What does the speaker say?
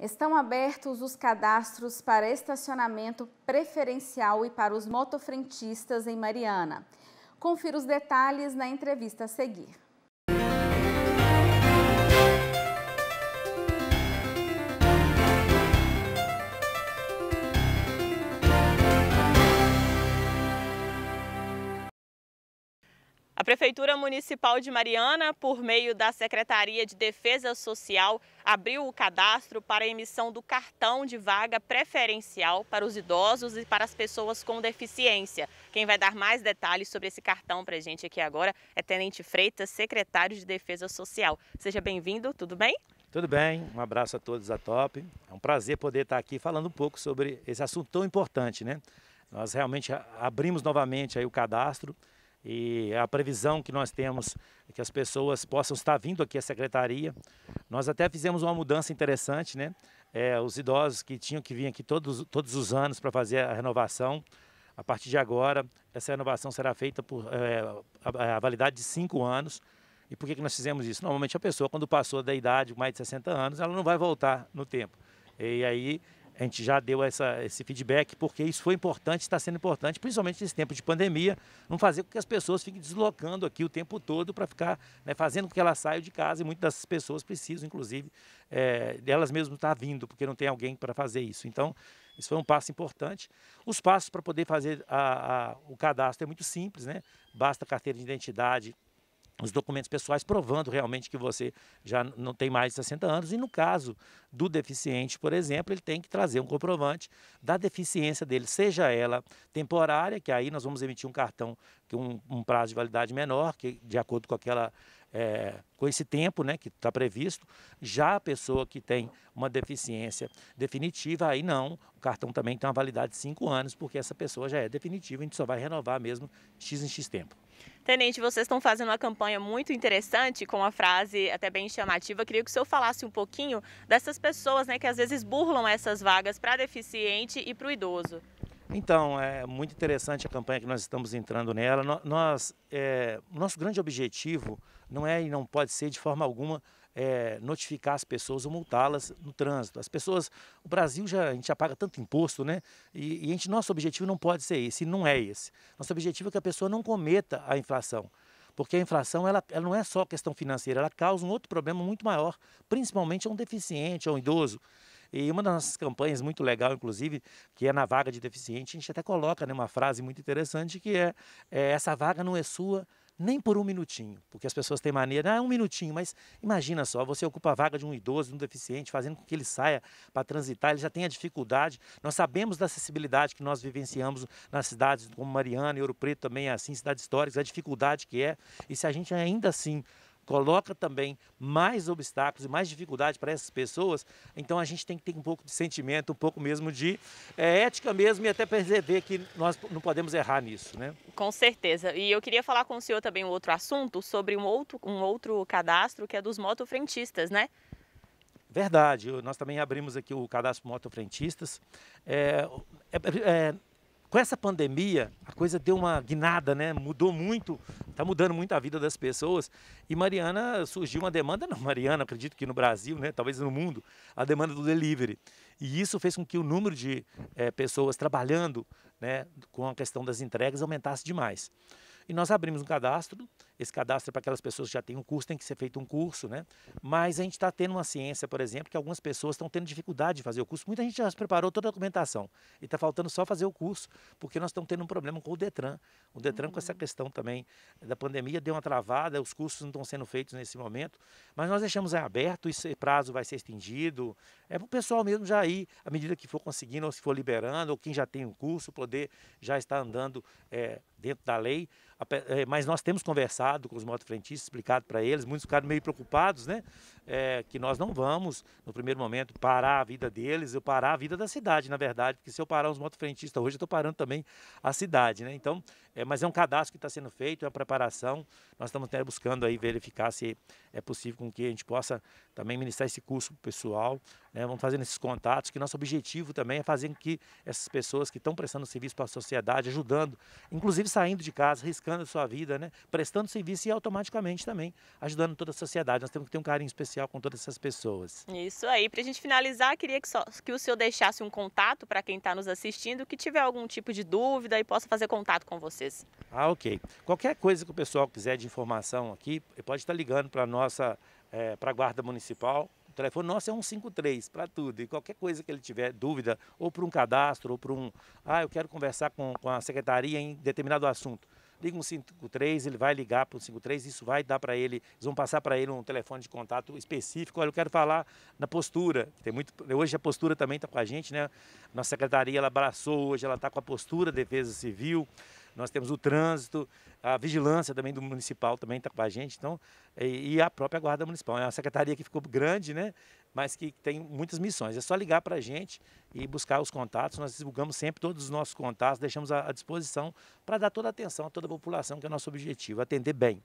Estão abertos os cadastros para estacionamento preferencial e para os motofrentistas em Mariana. Confira os detalhes na entrevista a seguir. A Prefeitura Municipal de Mariana, por meio da Secretaria de Defesa Social, abriu o cadastro para a emissão do cartão de vaga preferencial para os idosos e para as pessoas com deficiência. Quem vai dar mais detalhes sobre esse cartão para a gente aqui agora é Tenente Freitas, secretário de Defesa Social. Seja bem-vindo, tudo bem? Tudo bem, um abraço a todos a Top. É um prazer poder estar aqui falando um pouco sobre esse assunto tão importante, né? Nós realmente abrimos novamente aí o cadastro e a previsão que nós temos é que as pessoas possam estar vindo aqui à secretaria. Nós até fizemos uma mudança interessante, né? É, os idosos que tinham que vir aqui todos, todos os anos para fazer a renovação, a partir de agora, essa renovação será feita por é, a, a, validade de cinco anos. E por que, que nós fizemos isso? Normalmente a pessoa, quando passou da idade, mais de 60 anos, ela não vai voltar no tempo. E aí a gente já deu essa, esse feedback, porque isso foi importante, está sendo importante, principalmente nesse tempo de pandemia, não fazer com que as pessoas fiquem deslocando aqui o tempo todo para ficar né, fazendo com que elas saiam de casa e muitas dessas pessoas precisam, inclusive, é, delas mesmas estar tá vindo, porque não tem alguém para fazer isso. Então, isso foi um passo importante. Os passos para poder fazer a, a, o cadastro é muito simples, né? Basta carteira de identidade, os documentos pessoais provando realmente que você já não tem mais de 60 anos. E no caso do deficiente, por exemplo, ele tem que trazer um comprovante da deficiência dele, seja ela temporária, que aí nós vamos emitir um cartão com um, um, prazo de validade menor, que de acordo com aquela. É, com esse tempo né, que está previsto, já a pessoa que tem uma deficiência definitiva, aí não, o cartão também tem uma validade de 5 anos, porque essa pessoa já é definitiva, a gente só vai renovar mesmo X em X tempo. Tenente, vocês estão fazendo uma campanha muito interessante com uma frase até bem chamativa. Queria que o senhor falasse um pouquinho dessas pessoas né, que às vezes burlam essas vagas para deficiente e para o idoso. Então, é muito interessante a campanha que nós estamos entrando nela. nós, é, nosso grande objetivo não é e não pode ser de forma alguma é, notificar as pessoas ou multá-las no trânsito. As pessoas, o Brasil já, a gente já paga tanto imposto, né? E, e a gente, nosso objetivo não pode ser esse, não é esse. Nosso objetivo é que a pessoa não cometa a inflação. Porque a inflação ela, ela não é só questão financeira, ela causa um outro problema muito maior, principalmente a um deficiente, a um idoso. E uma das nossas campanhas muito legal, inclusive, que é na vaga de deficiente, a gente até coloca né, uma frase muito interessante que é, é essa vaga não é sua nem por um minutinho, porque as pessoas têm maneira, ah, é um minutinho, mas imagina só, você ocupa a vaga de um idoso, de um deficiente, fazendo com que ele saia para transitar, ele já tem a dificuldade. Nós sabemos da acessibilidade que nós vivenciamos nas cidades como Mariana, Ouro Preto também é assim, cidades históricas, a dificuldade que é. E se a gente ainda assim coloca também mais obstáculos e mais dificuldade para essas pessoas, então a gente tem que ter um pouco de sentimento, um pouco mesmo de é, ética mesmo e até perceber que nós não podemos errar nisso, né? Com certeza. E eu queria falar com o senhor também um outro assunto sobre um outro, um outro cadastro que é dos motofrentistas, né? Verdade, nós também abrimos aqui o cadastro motofrentistas. É, é, é, com essa pandemia, a coisa deu uma guinada, né? Mudou muito, está mudando muito a vida das pessoas. E Mariana surgiu uma demanda, não Mariana, acredito que no Brasil, né? Talvez no mundo, a demanda do delivery. E isso fez com que o número de é, pessoas trabalhando, né, com a questão das entregas aumentasse demais. E nós abrimos um cadastro, esse cadastro é para aquelas pessoas que já têm um curso, tem que ser feito um curso, né? Mas a gente está tendo uma ciência, por exemplo, que algumas pessoas estão tendo dificuldade de fazer o curso. Muita gente já preparou toda a documentação e está faltando só fazer o curso, porque nós estamos tendo um problema com o Detran. O Detran, uhum. com essa uhum. questão também da pandemia, deu uma travada, os cursos não estão sendo feitos nesse momento, mas nós deixamos aberto, esse prazo vai ser estendido. É para o pessoal mesmo já ir, à medida que for conseguindo, ou se for liberando, ou quem já tem um curso, poder já estar andando. É, dentro da lei, é, mas nós temos conversado com os motofrentistas, explicado para eles, muitos ficaram meio preocupados, né? É, que nós não vamos, no primeiro momento, parar a vida deles, eu parar a vida da cidade, na verdade, porque se eu parar os motofrentistas hoje, eu estou parando também a cidade, né? Então, é, mas é um cadastro que está sendo feito, é uma preparação. Nós estamos até buscando aí verificar se é possível com que a gente possa também ministrar esse curso para o pessoal. Né? Vamos fazendo esses contatos, que nosso objetivo também é fazer com que essas pessoas que estão prestando serviço para a sociedade, ajudando, inclusive saindo de casa, riscando a sua vida, né? prestando serviço e automaticamente também ajudando toda a sociedade. Nós temos que ter um carinho especial com todas essas pessoas. Isso aí. Para a gente finalizar, queria que, só, que o senhor deixasse um contato para quem está nos assistindo, que tiver algum tipo de dúvida e possa fazer contato com vocês. Ah, ok. Qualquer coisa que o pessoal quiser de informação aqui, pode estar ligando para a nossa, é, eh, para a Guarda Municipal. O telefone nosso é 153 para tudo. E qualquer coisa que ele tiver dúvida, ou para um cadastro, ou para um. Ah, eu quero conversar com, com a secretaria em determinado assunto liga um 53, ele vai ligar para o 53, isso vai dar para ele, eles vão passar para ele um telefone de contato específico. Olha, eu quero falar na postura. Tem muito, hoje a postura também está com a gente, né? Nossa secretaria ela abraçou hoje, ela está com a postura Defesa Civil nós temos o trânsito, a vigilância também do municipal também está com a gente, então, e, e, a própria guarda municipal. É uma secretaria que ficou grande, né? Mas que tem muitas missões. É só ligar para a gente e buscar os contatos. Nós divulgamos sempre todos os nossos contatos, deixamos à, à disposição para dar toda a atenção a toda a população, que é o nosso objetivo, atender bem.